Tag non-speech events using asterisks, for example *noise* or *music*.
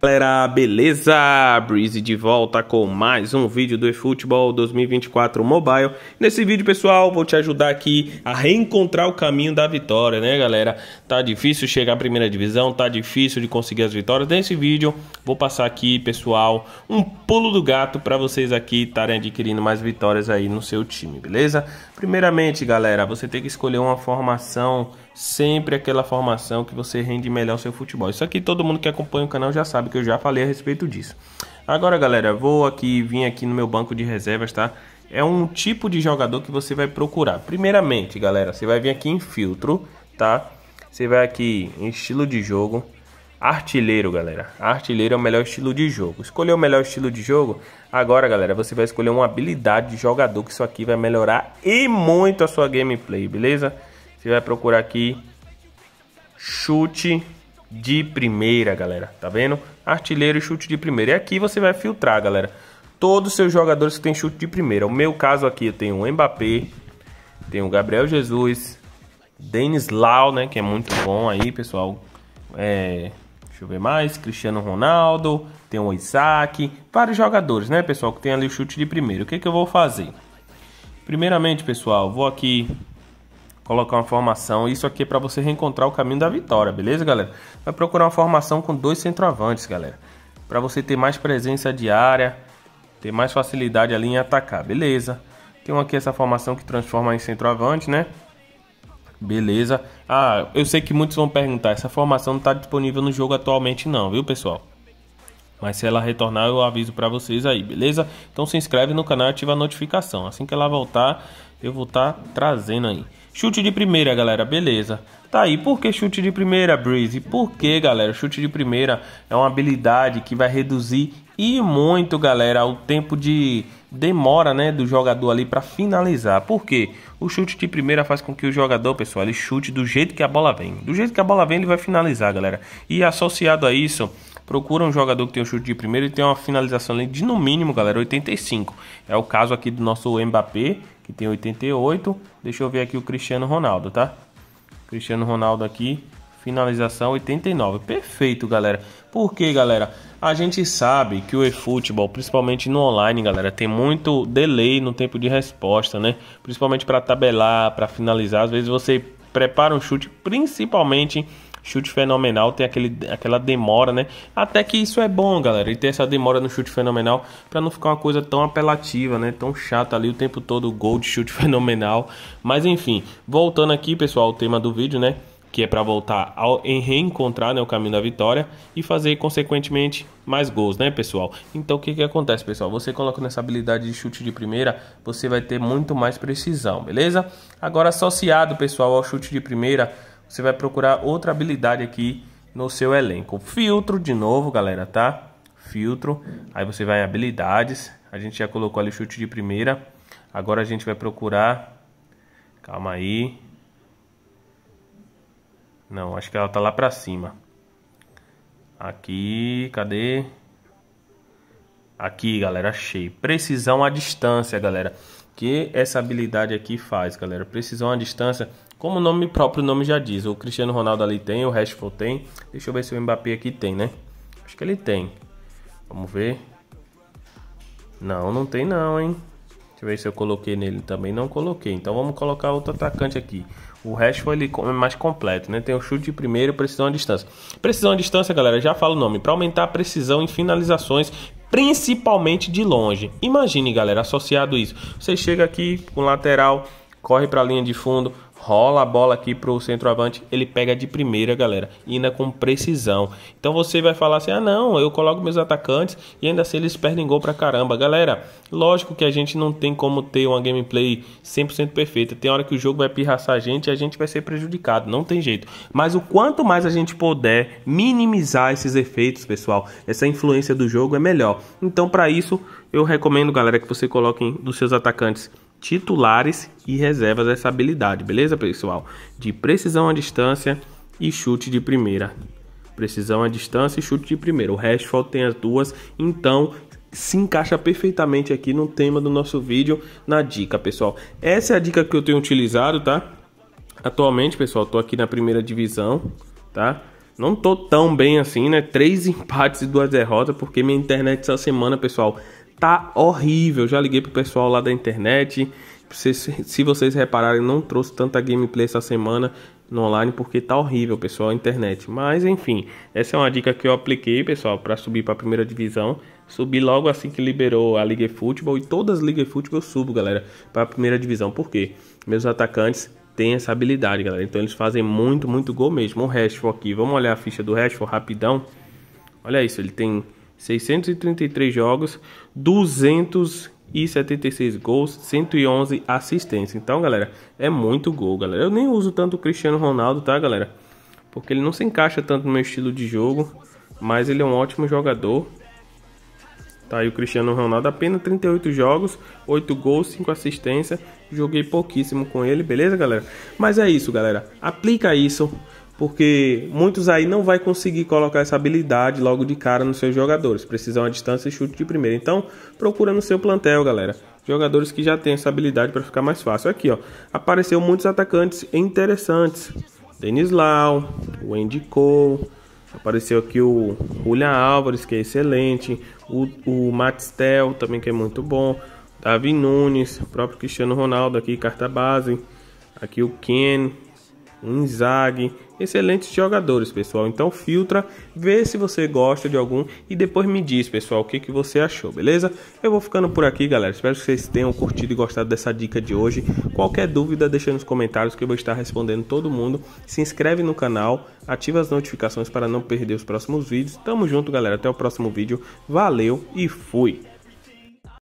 Galera, beleza? Breezy de volta com mais um vídeo do eFootball 2024 Mobile. Nesse vídeo, pessoal, vou te ajudar aqui a reencontrar o caminho da vitória, né, galera? Tá difícil chegar à primeira divisão, tá difícil de conseguir as vitórias. Nesse vídeo, vou passar aqui, pessoal, um pulo do gato para vocês aqui estarem adquirindo mais vitórias aí no seu time, beleza? Primeiramente, galera, você tem que escolher uma formação sempre aquela formação que você rende melhor o seu futebol. Isso aqui todo mundo que acompanha o canal já sabe que eu já falei a respeito disso. Agora, galera, vou aqui vim aqui no meu banco de reservas, tá? É um tipo de jogador que você vai procurar. Primeiramente, galera, você vai vir aqui em filtro, tá? Você vai aqui em estilo de jogo. Artilheiro, galera. Artilheiro é o melhor estilo de jogo. Escolheu o melhor estilo de jogo? Agora, galera, você vai escolher uma habilidade de jogador que isso aqui vai melhorar e muito a sua gameplay, beleza? Você vai procurar aqui chute de primeira, galera. Tá vendo? Artilheiro e chute de primeira. E aqui você vai filtrar, galera. Todos os seus jogadores que têm chute de primeira. O meu caso aqui, eu tenho o Mbappé, tenho o Gabriel Jesus, Denis Lau, né? Que é muito bom aí, pessoal. É, deixa eu ver mais. Cristiano Ronaldo, tem o Isaac. Vários jogadores, né, pessoal? Que tem ali o chute de primeira. O que, que eu vou fazer? Primeiramente, pessoal, vou aqui colocar uma formação. Isso aqui é para você reencontrar o caminho da vitória, beleza, galera? Vai procurar uma formação com dois centroavantes, galera. Para você ter mais presença diária, ter mais facilidade ali em atacar, beleza? Tem aqui essa formação que transforma em centroavante, né? Beleza. Ah, eu sei que muitos vão perguntar, essa formação não tá disponível no jogo atualmente não, viu, pessoal? Mas se ela retornar, eu aviso para vocês aí, beleza? Então se inscreve no canal e ativa a notificação. Assim que ela voltar, eu vou estar tá trazendo aí. Chute de primeira, galera, beleza. Tá aí, por que chute de primeira, Breeze? Porque, galera, chute de primeira é uma habilidade que vai reduzir e muito, galera, o tempo de demora, né, do jogador ali para finalizar. Por quê? O chute de primeira faz com que o jogador, pessoal, ele chute do jeito que a bola vem. Do jeito que a bola vem, ele vai finalizar, galera. E associado a isso, Procura um jogador que tem um chute de primeiro e tem uma finalização de no mínimo, galera, 85. É o caso aqui do nosso Mbappé, que tem 88. Deixa eu ver aqui o Cristiano Ronaldo, tá? Cristiano Ronaldo aqui, finalização 89. Perfeito, galera. Por quê, galera? A gente sabe que o eFootball, principalmente no online, galera, tem muito delay no tempo de resposta, né? Principalmente para tabelar, para finalizar. Às vezes você prepara um chute, principalmente chute fenomenal, tem aquele, aquela demora, né? Até que isso é bom, galera. E ter essa demora no chute fenomenal para não ficar uma coisa tão apelativa, né? Tão chata ali o tempo todo, gol de chute *laughs* fenomenal. Mas enfim, voltando aqui, pessoal, ao tema do vídeo, né? que é para voltar ao, em reencontrar né, o caminho da vitória e fazer consequentemente mais gols, né, pessoal? Então o que, que acontece, pessoal? Você coloca nessa habilidade de chute de primeira, você vai ter muito mais precisão, beleza? Agora associado, pessoal, ao chute de primeira, você vai procurar outra habilidade aqui no seu elenco. Filtro de novo, galera, tá? Filtro. Aí você vai em habilidades. A gente já colocou ali o chute de primeira. Agora a gente vai procurar... Calma aí. Não, acho que ela tá lá pra cima. Aqui, cadê? Aqui, galera, achei. Precisão à distância, galera que essa habilidade aqui faz, galera? Precisão à distância, como o nome próprio o nome já diz. O Cristiano Ronaldo ali tem, o Rashford tem. Deixa eu ver se o Mbappé aqui tem, né? Acho que ele tem. Vamos ver. Não, não tem não, hein? Deixa eu ver se eu coloquei nele também. Não coloquei. Então vamos colocar outro atacante aqui. O Rashford ele é mais completo, né? Tem o chute de primeiro, precisão à distância. Precisão à distância, galera, já falo o nome. Para aumentar a precisão em finalizações principalmente de longe. Imagine, galera, associado isso. Você chega aqui com lateral, corre para a linha de fundo, rola a bola aqui para o centroavante, ele pega de primeira, galera, ainda com precisão. Então você vai falar assim: ah, não, eu coloco meus atacantes e ainda assim eles perdem gol pra caramba. Galera, lógico que a gente não tem como ter uma gameplay 100% perfeita. Tem hora que o jogo vai pirraçar a gente e a gente vai ser prejudicado, não tem jeito. Mas o quanto mais a gente puder minimizar esses efeitos, pessoal, essa influência do jogo é melhor. Então, para isso, eu recomendo, galera, que você coloquem dos seus atacantes titulares e reservas essa habilidade, beleza, pessoal? De precisão à distância e chute de primeira. Precisão à distância e chute de primeira. O Rashford tem as duas, então se encaixa perfeitamente aqui no tema do nosso vídeo, na dica, pessoal. Essa é a dica que eu tenho utilizado, tá? Atualmente, pessoal, tô aqui na primeira divisão, tá? Não tô tão bem assim, né? Três *laughs* empates e duas derrotas, porque minha internet essa semana, pessoal, tá horrível. Já liguei pro pessoal lá da internet. Se, se vocês repararem, não trouxe tanta gameplay essa semana no online porque tá horrível, pessoal, a internet. Mas enfim, essa é uma dica que eu apliquei, pessoal, para subir para a primeira divisão. Subi logo assim que liberou a Liga Futebol e todas as Ligas Futebol eu subo, galera, para a primeira divisão. Por quê? Meus atacantes têm essa habilidade, galera. Então eles fazem muito, muito gol mesmo. O Rashford aqui, vamos olhar a ficha do Rashford rapidão. Olha isso, ele tem 633 jogos, 276 gols, 111 assistências. Então, galera, é muito gol, galera. Eu nem uso tanto o Cristiano Ronaldo, tá, galera? Porque ele não se encaixa tanto no meu estilo de jogo, mas ele é um ótimo jogador. Tá aí o Cristiano Ronaldo, apenas 38 jogos, 8 gols, 5 assistências. Joguei pouquíssimo com ele, beleza, galera? Mas é isso, galera. Aplica isso porque muitos aí não vai conseguir colocar essa habilidade logo de cara nos seus jogadores. Precisam a distância e chute de primeira. Então, procura no seu plantel, galera. Jogadores que já têm essa habilidade para ficar mais fácil. Aqui, ó, apareceu muitos atacantes interessantes. Denis Lau, Wendy Cole, apareceu aqui o Julian Álvares, que é excelente, o, o Matistel, também que é muito bom, Davi Nunes, o próprio Cristiano Ronaldo aqui, carta base, aqui o Ken, Inzaghi, excelentes jogadores, pessoal. Então filtra, vê se você gosta de algum e depois me diz, pessoal, o que, que você achou, beleza? Eu vou ficando por aqui, galera. Espero que vocês tenham curtido e gostado dessa dica de hoje. Qualquer dúvida, deixa nos comentários que eu vou estar respondendo todo mundo. Se inscreve no canal, ativa as notificações para não perder os próximos vídeos. Tamo junto, galera. Até o próximo vídeo. Valeu e fui!